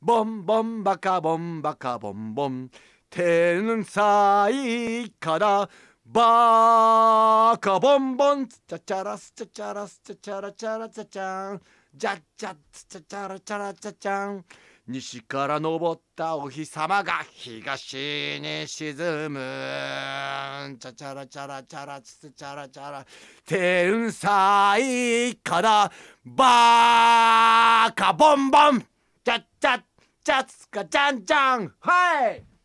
ボンボンバカボンバカボンボン天才からバカボンボンチャチャラスチャチャラスチャチャラチャラチャチャンジャッジャッツチャチャラチャラチャチャン西から昇ったお日様が東に沈むチャチャラチャラチャラチャラチャラ天才からバカボンボンチャッチャッチャッスカチャンチャンはい